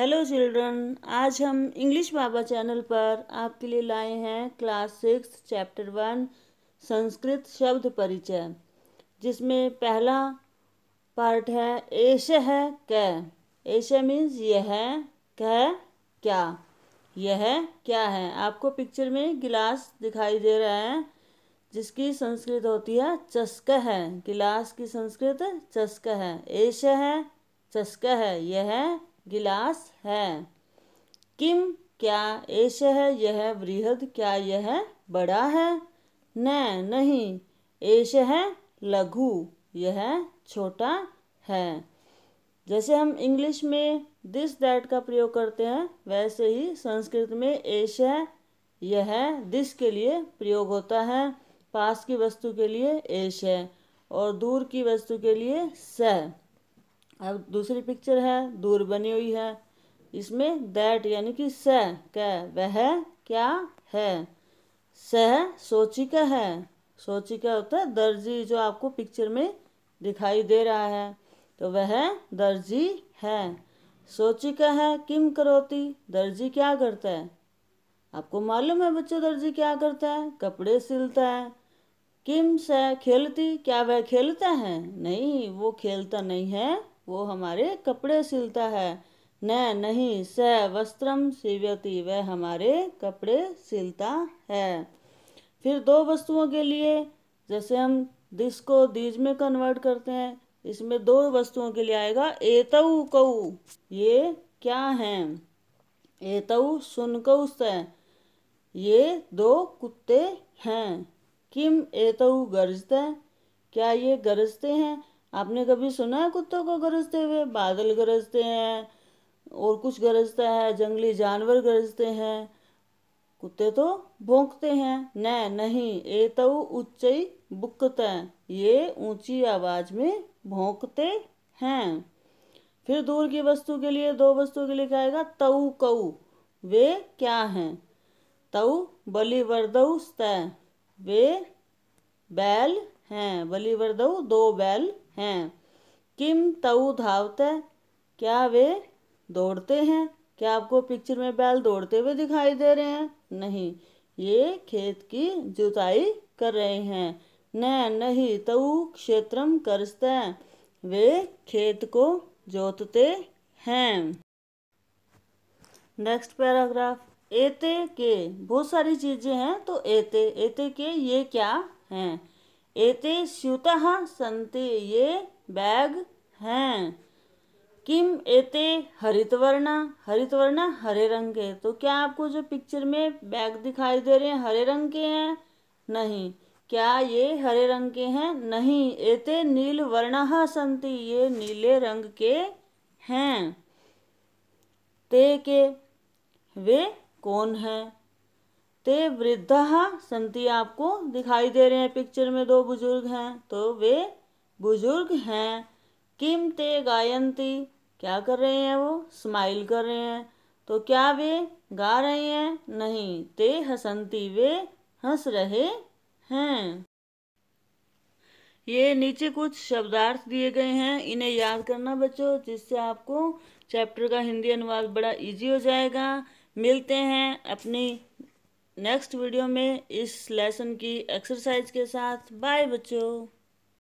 hello children आज हम English बाबा channel पर आपके लिए लाए हैं class six chapter one Sanskrit शब्द परिचय जिसमें पहला पार्ट है एश है क एश मीन्स यह है कह क्या यह क्या है आपको पिक्चर में गिलास दिखाई दे रहा है जिसकी संस्कृत होती है चस्क है गिलास की संस्कृत चस्क है एश है चस्क है यह गिलास है किम क्या ऐश है यह वृहद क्या यह बड़ा है न नहीं ऐश है लघु यह छोटा है जैसे हम इंग्लिश में दिस दैट का प्रयोग करते हैं वैसे ही संस्कृत में ऐश है यह दिस के लिए प्रयोग होता है पास की वस्तु के लिए ऐश है और दूर की वस्तु के लिए स अब दूसरी पिक्चर है दूर बनी हुई है इसमें दैट यानी कि स क वह क्या है सह सोचिका है सोचिका होता है दर्जी जो आपको पिक्चर में दिखाई दे रहा है तो वह दर्जी है सोचिका है किम करोती दर्जी क्या करता है आपको मालूम है बच्चों दर्जी क्या करता है कपड़े सिलता है किम से खेलती क्या वह खेलता है नहीं वो खेलता नहीं है वो हमारे कपड़े सिलता है न नहीं स वस्त्रम सिव्यति वह हमारे कपड़े सिलता है फिर दो वस्तुओं के लिए जैसे हम दिस को दीज में कन्वर्ट करते हैं इसमें दो वस्तुओं के लिए आएगा एतऊ कऊ ये क्या हैं एतऊ सुनकऊ स ये दो कुत्ते हैं किम एतऊ गरजते क्या ये गरजते हैं आपने कभी सुना है कुत्तों को गरजते हुए बादल गरजते हैं और कुछ गरजता है जंगली जानवर गरजते हैं कुत्ते तो भोंकते हैं न नहीं ए तो उच्च बुकते ये ऊंची आवाज में भोंकते हैं फिर दूर की वस्तु के लिए दो वस्तु के लिए क्या आएगा तऊ कऊ वे क्या हैं तऊ बलिवर्द स्त वे बैल हैं बलिवर्दौ दो बैल हैं किम तऊ धावत क्या वे दौड़ते हैं क्या आपको पिक्चर में बैल दौड़ते हुए दिखाई दे रहे हैं नहीं ये खेत की जुताई कर रहे हैं न नहीं तऊ क्षेत्रम करते वे खेत को जोतते हैं नेक्स्ट पैराग्राफ एते के बहुत सारी चीज़ें हैं तो एते एते के ये क्या हैं एते स्यूतः सन्ति ये बैग हैं किम एते हरित हरितवर्ण हरे रंग के तो क्या आपको जो पिक्चर में बैग दिखाई दे रहे हैं हरे रंग के हैं नहीं क्या ये हरे रंग के हैं नहीं एते नील वर्ण संति ये नीले रंग के हैं ते के वे कौन हैं ते वृद्ध संति आपको दिखाई दे रहे हैं पिक्चर में दो बुजुर्ग हैं तो वे बुजुर्ग हैं किम ते गायंती क्या कर रहे हैं वो स्माइल कर रहे हैं तो क्या वे गा रहे हैं नहीं ते हसंती वे हंस रहे हैं ये नीचे कुछ शब्दार्थ दिए गए हैं इन्हें याद करना बच्चों जिससे आपको चैप्टर का हिंदी अनुवाद बड़ा इजी हो जाएगा मिलते हैं अपनी नेक्स्ट वीडियो में इस लेसन की एक्सरसाइज के साथ बाय बच्चों